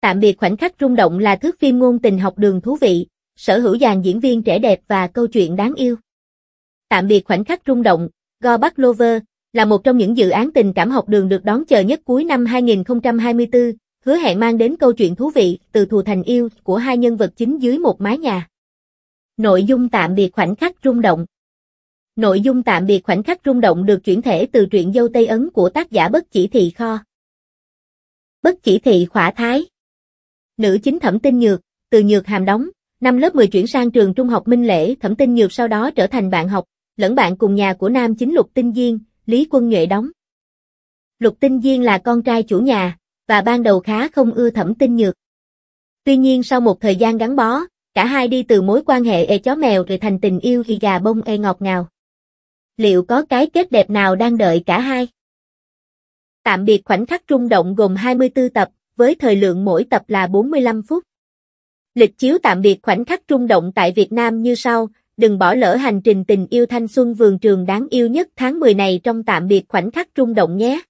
Tạm biệt khoảnh khắc rung động là thước phim ngôn tình học đường thú vị, sở hữu dàn diễn viên trẻ đẹp và câu chuyện đáng yêu. Tạm biệt khoảnh khắc rung động, Go Back Lover, là một trong những dự án tình cảm học đường được đón chờ nhất cuối năm 2024, hứa hẹn mang đến câu chuyện thú vị từ thù thành yêu của hai nhân vật chính dưới một mái nhà. Nội dung tạm biệt khoảnh khắc rung động Nội dung tạm biệt khoảnh khắc rung động được chuyển thể từ truyện dâu Tây Ấn của tác giả Bất Chỉ Thị Kho. Bất Chỉ Thị Khỏa Thái nữ chính Thẩm Tinh Nhược, từ Nhược Hàm đóng, năm lớp 10 chuyển sang trường trung học Minh Lễ, Thẩm Tinh Nhược sau đó trở thành bạn học, lẫn bạn cùng nhà của nam chính Lục Tinh Diên, Lý Quân Nhuệ đóng. Lục Tinh Diên là con trai chủ nhà, và ban đầu khá không ưa Thẩm Tinh Nhược. Tuy nhiên sau một thời gian gắn bó, cả hai đi từ mối quan hệ e chó mèo rồi thành tình yêu khi gà bông e ngọt ngào. Liệu có cái kết đẹp nào đang đợi cả hai? Tạm biệt khoảnh khắc rung động gồm 24 tập với thời lượng mỗi tập là 45 phút. Lịch chiếu tạm biệt khoảnh khắc rung động tại Việt Nam như sau, đừng bỏ lỡ hành trình tình yêu thanh xuân vườn trường đáng yêu nhất tháng 10 này trong tạm biệt khoảnh khắc rung động nhé.